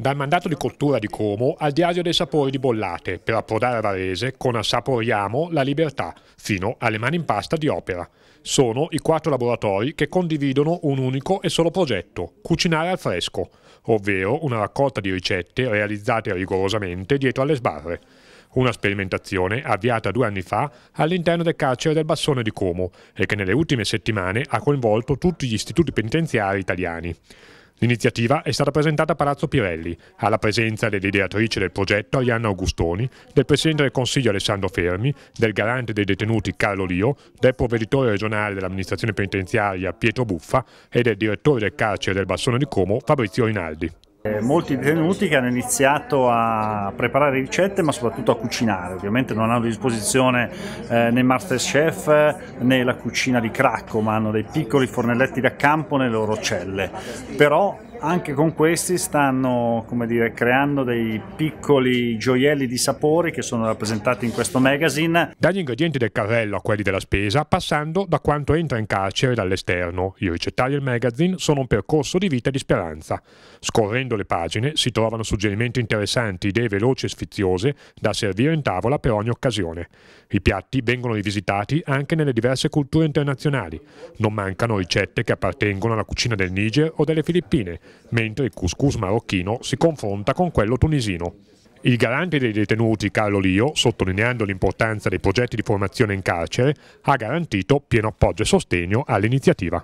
Dal mandato di cottura di Como al diario dei sapori di Bollate, per approdare a Varese con Assaporiamo la libertà, fino alle mani in pasta di opera. Sono i quattro laboratori che condividono un unico e solo progetto, cucinare al fresco, ovvero una raccolta di ricette realizzate rigorosamente dietro alle sbarre una sperimentazione avviata due anni fa all'interno del carcere del Bassone di Como e che nelle ultime settimane ha coinvolto tutti gli istituti penitenziari italiani. L'iniziativa è stata presentata a Palazzo Pirelli, alla presenza dell'ideatrice del progetto Arianna Augustoni, del Presidente del Consiglio Alessandro Fermi, del Garante dei detenuti Carlo Lio, del Provveditore regionale dell'amministrazione penitenziaria Pietro Buffa e del Direttore del carcere del Bassone di Como Fabrizio Rinaldi. Eh, molti detenuti che hanno iniziato a preparare ricette ma soprattutto a cucinare, ovviamente non hanno a disposizione eh, né Masterchef né la cucina di Cracco ma hanno dei piccoli fornelletti da campo nelle loro celle, però anche con questi stanno come dire, creando dei piccoli gioielli di sapori che sono rappresentati in questo magazine. Dagli ingredienti del carrello a quelli della spesa, passando da quanto entra in carcere dall'esterno, i ricettari del magazine sono un percorso di vita e di speranza. Scorrendo le pagine si trovano suggerimenti interessanti, idee veloci e sfiziose da servire in tavola per ogni occasione. I piatti vengono rivisitati anche nelle diverse culture internazionali. Non mancano ricette che appartengono alla cucina del Niger o delle Filippine, mentre il couscous marocchino si confronta con quello tunisino. Il garante dei detenuti, Carlo Lio, sottolineando l'importanza dei progetti di formazione in carcere, ha garantito pieno appoggio e sostegno all'iniziativa.